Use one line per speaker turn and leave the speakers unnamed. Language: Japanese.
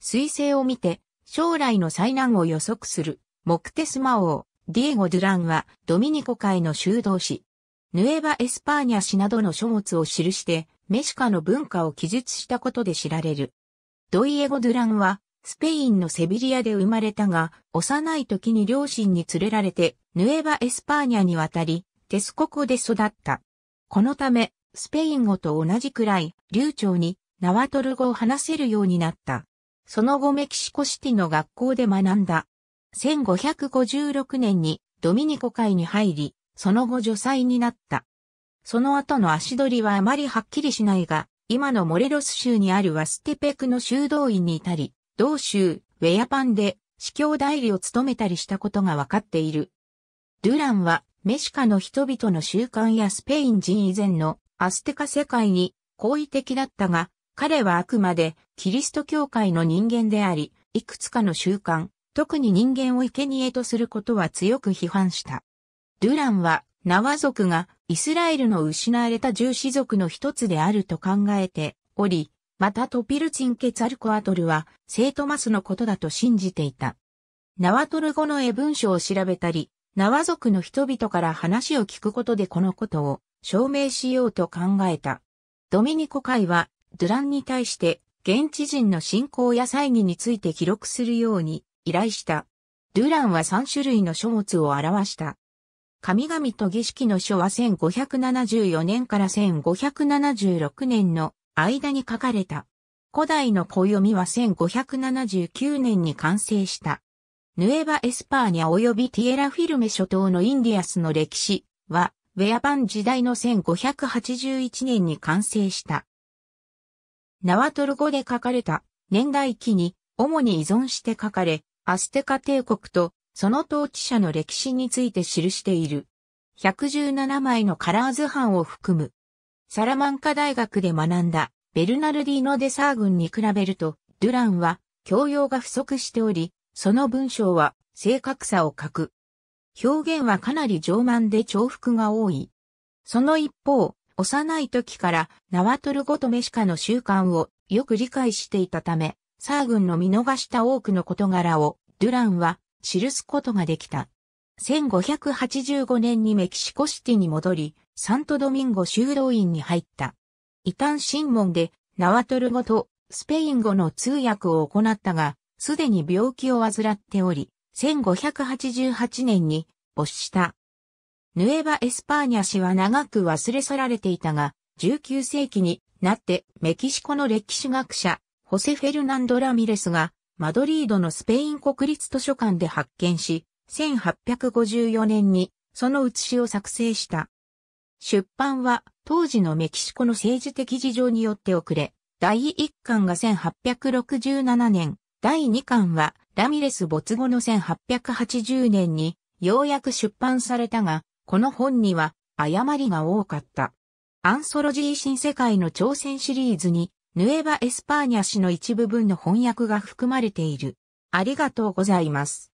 彗星を見て、将来の災難を予測する、モクテスマ王、ディエゴ・ドゥランは、ドミニコ会の修道士。ヌエバ・エスパーニャ氏などの書物を記して、メシカの文化を記述したことで知られる。ドイエゴ・ドゥランは、スペインのセビリアで生まれたが、幼い時に両親に連れられて、ヌエバ・エスパーニャに渡り、テスココで育った。このため、スペイン語と同じくらい、流暢に、ナワトル語を話せるようになった。その後メキシコシティの学校で学んだ。1556年にドミニコ会に入り、その後女祭になった。その後の足取りはあまりはっきりしないが、今のモレロス州にあるワステペクの修道院にいたり、同州、ウェアパンで、司教代理を務めたりしたことがわかっている。ドゥランは、メシカの人々の習慣やスペイン人以前のアステカ世界に好意的だったが、彼はあくまでキリスト教会の人間であり、いくつかの習慣、特に人間を生贄とすることは強く批判した。ドゥランは、ナワ族がイスラエルの失われた重視族の一つであると考えており、またトピルチンケツアルコアトルは、聖トマスのことだと信じていた。ナワトル語の絵文書を調べたり、ナワ族の人々から話を聞くことでこのことを証明しようと考えた。ドミニコ会はドゥランに対して現地人の信仰や祭儀について記録するように依頼した。ドゥランは3種類の書物を表した。神々と儀式の書は1574年から1576年の間に書かれた。古代の小読みは1579年に完成した。ヌエバ・エスパーニャ及びティエラ・フィルメ諸島のインディアスの歴史は、ウェアパン時代の1581年に完成した。ナワトル語で書かれた年代記に主に依存して書かれ、アステカ帝国とその統治者の歴史について記している。117枚のカラー図版を含む。サラマンカ大学で学んだベルナルディーノ・デサー軍に比べると、ドゥランは教養が不足しており、その文章は正確さを欠く。表現はかなり上慢で重複が多い。その一方、幼い時から縄トルゴとメシカの習慣をよく理解していたため、サー軍の見逃した多くの事柄をドゥランは記すことができた。1585年にメキシコシティに戻り、サントドミンゴ修道院に入った。異端審問で縄トル語とスペイン語の通訳を行ったが、すでに病気を患っており、1588年に没した。ヌエバ・エスパーニャ氏は長く忘れ去られていたが、19世紀になってメキシコの歴史学者、ホセ・フェルナンド・ラミレスが、マドリードのスペイン国立図書館で発見し、1854年にその写しを作成した。出版は当時のメキシコの政治的事情によって遅れ、第1巻が1867年、第2巻はラミレス没後の1880年にようやく出版されたが、この本には誤りが多かった。アンソロジー新世界の挑戦シリーズに、ヌエバ・エスパーニャ氏の一部分の翻訳が含まれている。ありがとうございます。